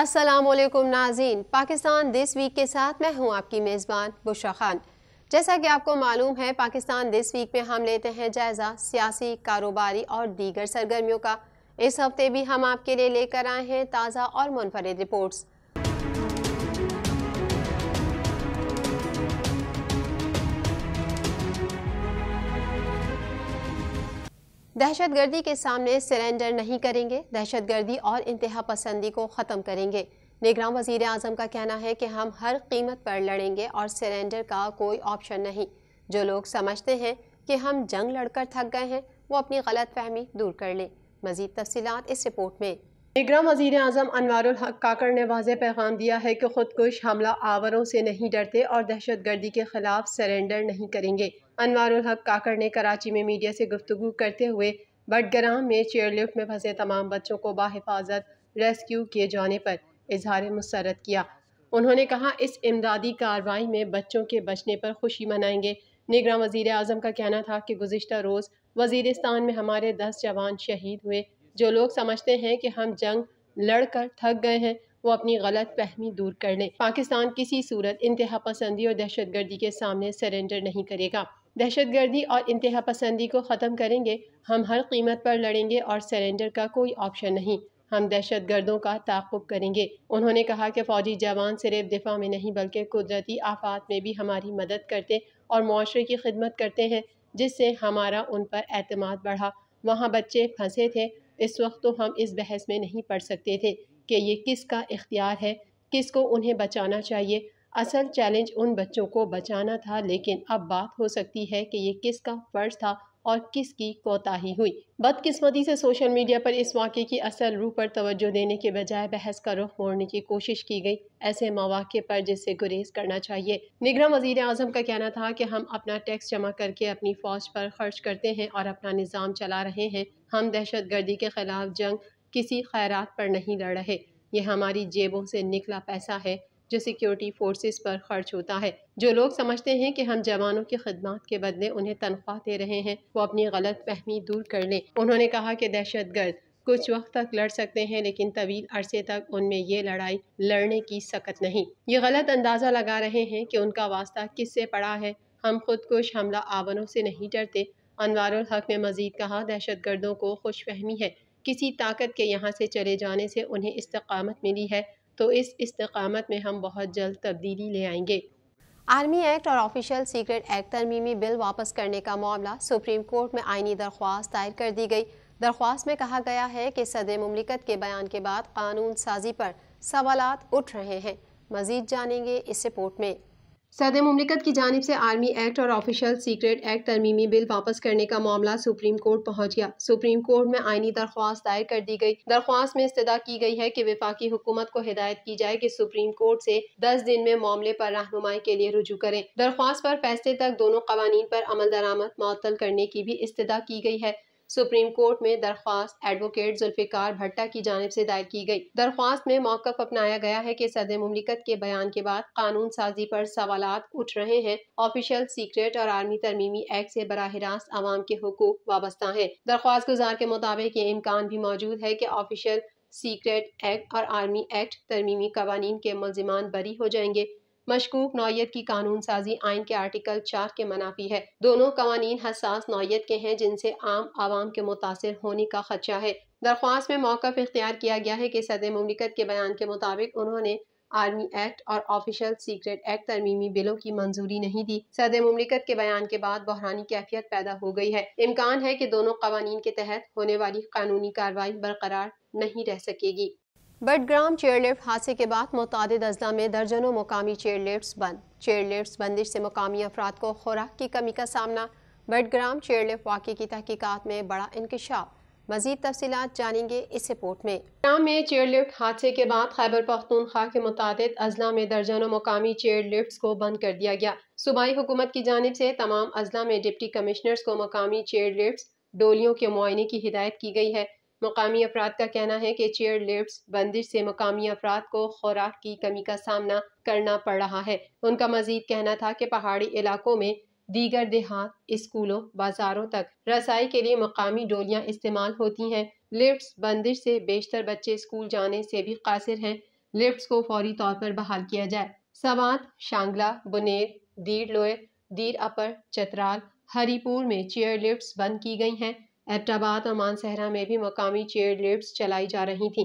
असलकुम नाजीन Pakistan this week के साथ मैं हूं आपकी मेज़बान बुशा खान जैसा कि आपको मालूम है पाकिस्तान दिस वीक में हम लेते हैं जायज़ा सियासी कारोबारी और दीगर सरगर्मियों का इस हफ्ते भी हम आपके लिए लेकर आए हैं ताज़ा और मुनफरद रिपोर्ट्स दहशतगर्दी के सामने सरेंडर नहीं करेंगे दहशतगर्दी और इंतहा पसंदी को ख़त्म करेंगे निगरान वजीर अजम का कहना है कि हम हर कीमत पर लड़ेंगे और सरेंडर का कोई ऑप्शन नहीं जो लोग समझते हैं कि हम जंग लड़कर थक गए हैं वो अपनी गलत फहमी दूर कर लें मजीद तफसीत इस रिपोर्ट में निगरान वजीर अजम अनवारक काकर ने वाज पैगाम दिया है कि खुदकुश हमला आवरों से नहीं डरते और दहशत गर्दी के खिलाफ सरेंडर नहीं करेंगे अनवारुल हक काकड़ ने कराची में मीडिया से गुफ्तु करते हुए बटग्राम में चेयरलिफ्ट में फंसे तमाम बच्चों को बाहिफाजत रेस्क्यू किए जाने पर इजहार मसरत किया उन्होंने कहा इस इमदादी कार्रवाई में बच्चों के बचने पर खुशी मनाएंगे निगरान वजीर अजम का कहना था कि गुजशत रोज़ वजीरस्तान में हमारे दस जवान शहीद हुए जो लोग समझते हैं कि हम जंग लड़ कर थक गए हैं वो अपनी गलत फहमी दूर कर लें पाकिस्तान किसी सूरत इंतहा पसंदी और दहशत गर्दी के सामने सरेंडर नहीं करेगा दहशत गर्दी और इंतहा पसंदी को ख़त्म करेंगे हम हर कीमत पर लड़ेंगे और सरेंडर का कोई ऑप्शन नहीं हम दहशत गर्दों का ताकुब करेंगे उन्होंने कहा कि फ़ौजी जवान सिर्फ दिफा में नहीं बल्कि कुदरती आफात में भी हमारी मदद करते और माशरे की खिदमत करते हैं जिससे हमारा उन पर अतमाद बढ़ा वहाँ बच्चे फंसे थे इस वक्त तो हम इस बहस में नहीं पढ़ सकते थे कि ये किसका इख्तियार है किसको उन्हें बचाना चाहिए असल चैलेंज उन बच्चों को बचाना था लेकिन अब बात हो सकती है कि ये किसका फ़र्ज था और किसकी कोताही हुई बदकिस्मती से सोशल मीडिया पर इस वाक़े की असल रूह पर तवज्जो देने के बजाय बहस का रुख मोड़ने की कोशिश की गई ऐसे मौाक़े पर जिससे गुरेज करना चाहिए निगरान वजीर अजम का कहना था कि हम अपना टैक्स जमा करके अपनी फ़ौज पर खर्च करते हैं और अपना निज़ाम चला रहे हैं हम दहशत गर्दी के ख़िलाफ़ जंग किसी खैरात पर नहीं लड़ रहे ये हमारी जेबों से निकला पैसा है जो सिक्योरिटी फोर्सेस पर खर्च होता है जो लोग समझते हैं कि हम जवानों की खदमात के बदले उन्हें तनख्वाह दे रहे हैं वो अपनी गलत फहमी दूर कर लें उन्होंने कहा कि दहशत गर्द कुछ वक्त तक लड़ सकते हैं लेकिन तवील अरसे तक उनमें ये लड़ाई लड़ने की सकत नहीं ये गलत अंदाज़ा लगा रहे हैं कि उनका वास्ता किस से पड़ा है हम खुदकुश हमला आवनों से नहीं डरते अनवारुल हक ने मजीद कहा दहशत गर्दों को खुश फहमी है किसी ताकत के यहाँ से चले जाने से उन्हें इस्तकामत मिली है तो इस इस्तकामत में हम बहुत जल्द तब्दीली ले आएंगे आर्मी एक्ट और ऑफिशियल सीक्रेट एक्ट तरमीमी बिल वापस करने का मामला सुप्रीम कोर्ट में आइनी दरख्वास्त दायर कर दी गई दरख्वास्त में कहा गया है कि सदर ममलिकत के बयान के बाद कानून साजी पर सवाल उठ रहे हैं मजीद जानेंगे इस रिपोर्ट में सदर ममलिकत की जानब से आर्मी एक्ट और ऑफिशियल सीक्रेट एक्ट तरमीमी बिल वापस करने का मामला सुप्रीम कोर्ट पहुंच गया सुप्रीम कोर्ट में आईनी दरख्वास्त दायर कर दी गई दरख्वास्त में इस्तः की गई है कि विफाकी हुकूमत को हिदायत की जाए कि सुप्रीम कोर्ट से 10 दिन में मामले पर रहनुमाई के लिए रुजू करें दरख्वास्त पर फैसले तक दोनों कवानीन पर अमल दरामद मअतल करने की भी इस्तः की गई है सुप्रीम कोर्ट में दरख्वास्त एडवोकेट जुल्फिकार भट्टा की जानब से दायर की गई दरख्वास्त में मौकफ अपनाया गया है कि सदर ममलिकत के बयान के बाद कानून साजी पर सवाल उठ रहे हैं ऑफिशियल सीक्रेट और आर्मी तरमीमी एक्ट से बरह रास्त आवाम के हकूक वाबस्ता है दरख्वास्त गुजार के मुताबिक ये इम्कान भी मौजूद है कि ऑफिशियल सीक्रेट एक्ट और आर्मी एक्ट तरमीमी कवानीन के मुलजमान बरी हो जाएंगे मशकूक नौीयत की कानून साजी आइन के आर्टिकल चार के मनाफी है दोनों कवानीन हसास नौत के हैं जिनसे आम आवाम के मुतासर होने का खदशा है दरख्वास्त में मौका इख्तियार किया गया है कि सदर ममलिकत के बयान के मुताबिक उन्होंने आर्मी एक्ट और ऑफिशियल सीक्रेट एक्ट तरमीमी बिलों की मंजूरी नहीं दी सदर ममलिकत के बयान के बाद बहरानी कैफियत पैदा हो गई है इम्कान है कि दोनों कवानीन के तहत होने वाली कानूनी कार्रवाई बरकरार नहीं रह सकेगी बडग्राम चेयरलिफ्ट हादसे के बाद मुतद अजला में दर्जनों मुकामी चेयरलिफ्ट बंद चेयरलिफ्ट बंदिश से मुकामी अफराद को खुराक की कमी का सामना चेयर चेयरलिफ्ट वाक़े की तहकीकत में बड़ा इंकशाफ मजीद तफसी जानेंगे इस रिपोर्ट में ग्राम में चेयरलिफ्ट हादसे के बाद खैबर पख्तूनख्वा के मुतद अजला में दर्जनों मुकामी चेयरलिफ्ट को बंद कर दिया गया सूबाई हुकूमत की जानब से तमाम अजला में डिप्टी कमिश्नर्स को मकामी चेयरलिफ्ट डोलियों के मुआयने की हिदायत की गई है मकामी अफराद का कहना है कि चेयर लिफ्ट बंदिश से मकामी अफराद को खुराक की कमी का सामना करना पड़ रहा है उनका मजीद कहना था कि पहाड़ी इलाकों में दीगर देहात स्कूलों बाजारों तक रसाई के लिए मकामी डोलियाँ इस्तेमाल होती हैं लिफ्ट बंदिश से बेशतर बच्चे स्कूल जाने से भी कासिर हैं लिफ्ट को फौरी तौर पर बहाल किया जाए सवात शांगला बुनेर दीर लोए दीर अपर चतराल हरीपुर में चेयर लिफ्ट बंद की गई हैं एबटाबाद और मानसहरा में भी मकामी चेयर लिफ्ट चलाई जा रही थी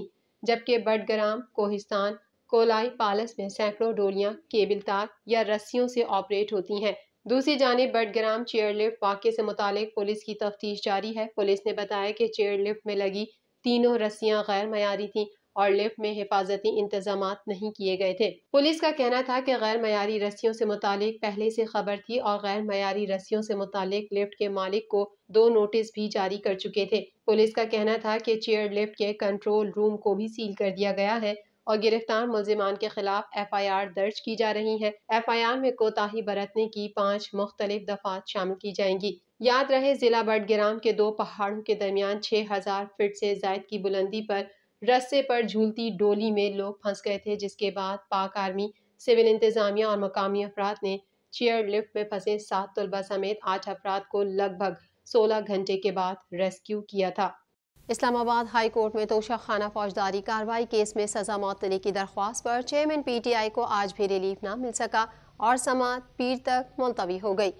जबकि बडग्राम कोहिस्तान कोलाई पालस में सैकड़ों डोलियां केबल तार या रस्सियों से ऑपरेट होती हैं दूसरी जानब बडग्राम चेयरलिफ्ट वाक्य से मुतल पुलिस की तफ्तीश जारी है पुलिस ने बताया कि चेयरलिफ्ट में लगी तीनों रस्सियां गैर मयारी थीं और लिफ्ट में हिफाजती इंतजाम नहीं किए गए थे पुलिस का कहना था कि गैर मयारी रस्सियों से मुतालिक पहले से खबर थी और गैर मयारी रस्सियों से मुतालिक लिफ्ट के मालिक को दो नोटिस भी जारी कर चुके थे पुलिस का कहना था कि चेयर लिफ्ट के कंट्रोल रूम को भी सील कर दिया गया है और गिरफ्तार मुलजिमान के खिलाफ एफ आई आर दर्ज की जा रही है एफ आई आर में कोताही बरतने की पाँच मुख्तलिफ दफात शामिल की जाएंगी याद रहे जिला बटग्राम के दो पहाड़ों के दरमियान छः हजार फिट से जायद की बुलंदी पर रस्से पर झूलती डोली में लोग फंस गए थे जिसके बाद पाक आर्मी सिविल इंतजामिया और मकामी अफराद ने चेयर लिफ्ट में फंसे सात तलबा समेत आठ अफराद को लगभग सोलह घंटे के बाद रेस्क्यू किया था इस्लामाबाद हाई कोर्ट में तोशा खाना फौजदारी कार्रवाई केस में सजा मौत की दरख्वास्त पर चेयरमैन पीटीआई को आज भी रिलीफ ना मिल सका और समात पीर तक मुलतवी हो गई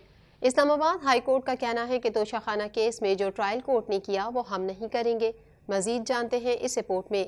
इस्लामाबाद हाई कोर्ट का कहना है कि तोशाखाना केस में जो ट्रायल कोर्ट ने किया वो हम नहीं करेंगे मजीद जानते हैं इस रिपोर्ट में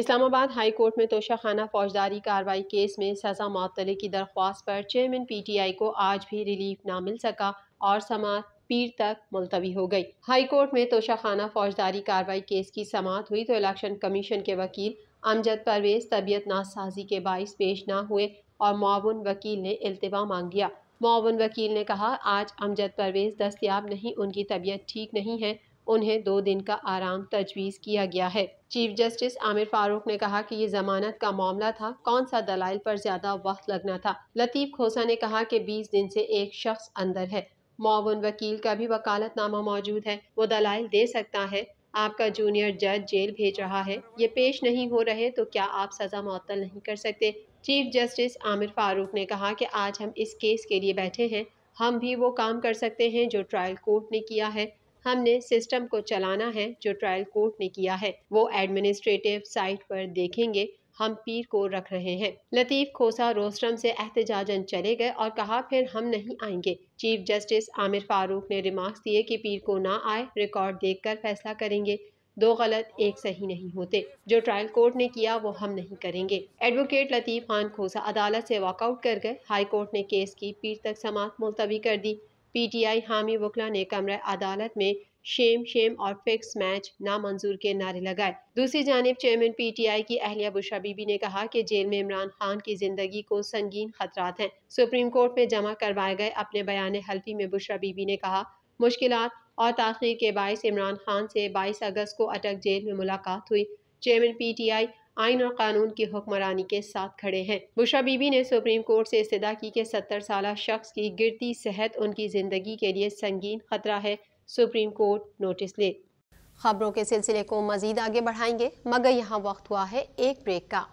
इस्लामाबाद हाई कोर्ट में तोशाखाना फौजदारी कार्रवाई केस में सजा मअतले की दरख्वास्त पर चेयरमैन पीटीआई को आज भी रिलीफ ना मिल सका और समात पीर तक मुलतवी हो गई हाई कोर्ट में तोशाखाना फौजदारी कार्रवाई केस की समात हुई तो इलेक्शन कमीशन के वकील अमजद परवेज तबीयत नासाजी के बायस पेश ना हुए और मावन वकील ने अल्तवा मांग दिया मावन वकील ने कहा आज अमजद परवेज दस्तियाब नहीं उनकी तबीयत ठीक नहीं है उन्हें दो दिन का आराम तजवीज़ किया गया है चीफ जस्टिस आमिर फारूक ने कहा कि ये जमानत का मामला था कौन सा दलाइल पर ज़्यादा वक्त लगना था लतीफ़ खोसा ने कहा कि बीस दिन से एक शख्स अंदर है मौन वकील का भी वकालतनामा मौजूद है वो दलाइल दे सकता है आपका जूनियर जज जेल भेज रहा है ये पेश नहीं हो रहे तो क्या आप सज़ा मअतल नहीं कर सकते चीफ जस्टिस आमिर फारूक ने कहा कि आज हम इस केस के लिए बैठे हैं हम भी वो काम कर सकते हैं जो ट्रायल कोर्ट ने किया है हमने सिस्टम को चलाना है जो ट्रायल कोर्ट ने किया है वो एडमिनिस्ट्रेटिव साइट पर देखेंगे हम पीर को रख रहे हैं लतीफ खोसा रोस्ट्रम से एहतजाजन चले गए और कहा फिर हम नहीं आएंगे चीफ जस्टिस आमिर फारूक ने रिमार्क्स दिए कि पीर को ना आए रिकॉर्ड देखकर फैसला करेंगे दो गलत एक सही नहीं होते जो ट्रायल कोर्ट ने किया वो हम नहीं करेंगे एडवोकेट लतीफ खान खोसा अदालत से वॉकआउट कर गए हाई कोर्ट ने केस की पीर तक समाप्त मुलतवी कर दी पीटीआई हामी वकला ने कमरा अदालत में शेम शेम और फिक्स मैच नामंजूर के नारे लगाए दूसरी जानब चेयरमैन पीटीआई की अहलिया बुशा बीबी ने कहा कि जेल में इमरान खान की जिंदगी को संगीन खतरात हैं सुप्रीम कोर्ट में जमा करवाए गए अपने बयान हल्फी में बुशरा बीबी ने कहा मुश्किल और ताखिर के बायस इमरान खान से बाईस अगस्त को अटक जेल में मुलाकात हुई चेयरमैन पीटीआई आइन और कानून की हुक्मरानी के साथ खड़े हैं बुशा बीबी ने सुप्रीम कोर्ट से इस्तः की कि सत्तर साल शख्स की गिरती सेहत उनकी ज़िंदगी के लिए संगीन खतरा है सुप्रीम कोर्ट नोटिस ले खबरों के सिलसिले को मजीद आगे बढ़ाएंगे मगर यहाँ वक्त हुआ है एक ब्रेक का